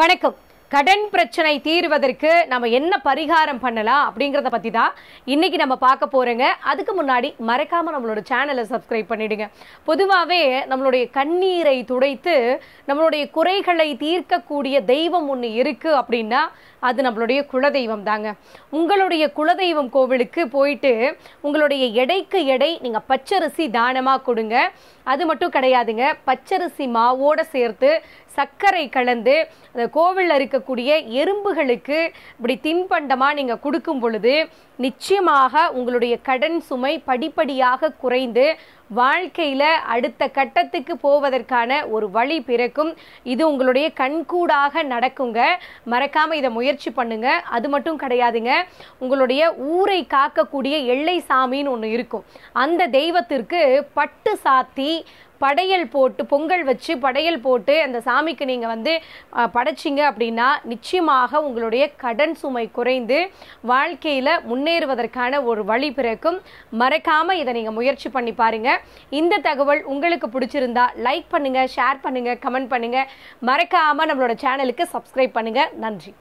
வணக்கம் கடன் பிரச்சனை தீர்வதற்கு நம்ம என்ன பரிகாரம் பண்ணலாம் அப்படிங்கிறத பற்றி தான் இன்றைக்கி நம்ம பார்க்க போகிறோங்க அதுக்கு முன்னாடி மறக்காமல் நம்மளோட சேனலை சப்ஸ்கிரைப் பண்ணிவிடுங்க பொதுவாகவே நம்மளுடைய கண்ணீரை துடைத்து நம்மளுடைய குறைகளை தீர்க்கக்கூடிய தெய்வம் ஒன்று இருக்குது அப்படின்னா அது நம்மளுடைய குலதெய்வம் தாங்க உங்களுடைய குலதெய்வம் கோவிலுக்கு போயிட்டு உங்களுடைய எடைக்கு எடை நீங்கள் பச்சரிசி தானமாக கொடுங்க அது மட்டும் கிடையாதுங்க பச்சரிசி மாவோடு சேர்த்து சர்க்கரை கலந்து அந்த கோவிலில் இருக்க இருக்கக்கூடிய எறும்புகளுக்கு இப்படி தின்பண்டமாக நீங்கள் கொடுக்கும் பொழுது நிச்சயமாக உங்களுடைய கடன் சுமை படிப்படியாக குறைந்து வாழ்க்கையில் அடுத்த கட்டத்துக்கு போவதற்கான ஒரு வழி பிறக்கும் இது உங்களுடைய கண்கூடாக நடக்குங்க மறக்காமல் இதை முயற்சி பண்ணுங்க அது மட்டும் கிடையாதுங்க உங்களுடைய ஊரை காக்கக்கூடிய எல்லை சாமின்னு ஒன்று இருக்கும் அந்த தெய்வத்திற்கு பட்டு சாத்தி படையல் போட்டு பொங்கல் வச்சு படையல் போட்டு அந்த சாமிக்கு நீங்கள் வந்து படைச்சிங்க அப்படின்னா நிச்சயமாக உங்களுடைய கடன் சுமை குறைந்து வாழ்க்கையில் முன்னேறுவதற்கான ஒரு வழி பிறக்கும் மறக்காமல் இதை நீங்கள் முயற்சி பண்ணி பாருங்கள் இந்த தகவல் உங்களுக்கு பிடிச்சிருந்தா லைக் பண்ணுங்கள் ஷேர் பண்ணுங்கள் கமெண்ட் பண்ணுங்கள் மறக்காமல் நம்மளோட சேனலுக்கு சப்ஸ்கிரைப் பண்ணுங்கள் நன்றி